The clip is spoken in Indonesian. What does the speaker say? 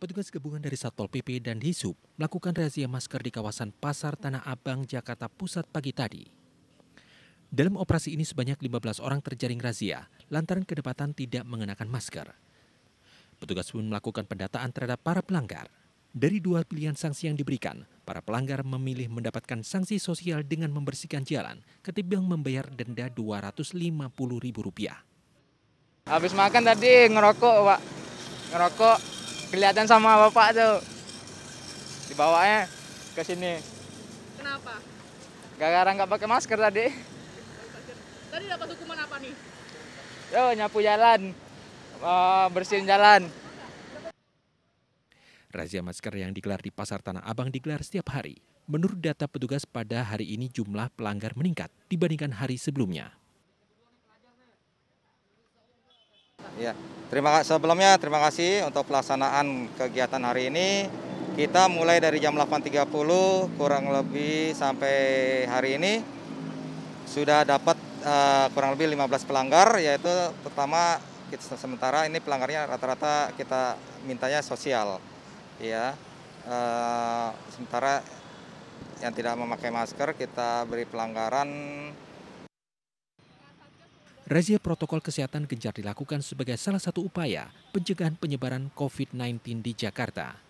Petugas gabungan dari Satpol PP dan Disub melakukan razia masker di kawasan Pasar Tanah Abang, Jakarta Pusat pagi tadi. Dalam operasi ini sebanyak 15 orang terjaring razia lantaran kedapatan tidak mengenakan masker. Petugas pun melakukan pendataan terhadap para pelanggar. Dari dua pilihan sanksi yang diberikan, para pelanggar memilih mendapatkan sanksi sosial dengan membersihkan jalan ketimbang membayar denda Rp250.000. Habis makan tadi ngerokok, Pak. Ngerokok, kelihatan sama bapak tuh dibawanya ke sini kenapa gara-gara nggak pakai masker tadi tadi dapat hukuman apa nih yo nyapu jalan uh, bersihin jalan Razia masker yang digelar di Pasar Tanah Abang digelar setiap hari. Menurut data petugas pada hari ini jumlah pelanggar meningkat dibandingkan hari sebelumnya. Ya. Terima kasih sebelumnya terima kasih untuk pelaksanaan kegiatan hari ini. Kita mulai dari jam 8.30 kurang lebih sampai hari ini sudah dapat uh, kurang lebih 15 pelanggar yaitu pertama kita sementara ini pelanggarnya rata-rata kita mintanya sosial. Ya. Uh, sementara yang tidak memakai masker kita beri pelanggaran Razia protokol kesehatan gencar dilakukan sebagai salah satu upaya pencegahan penyebaran COVID-19 di Jakarta.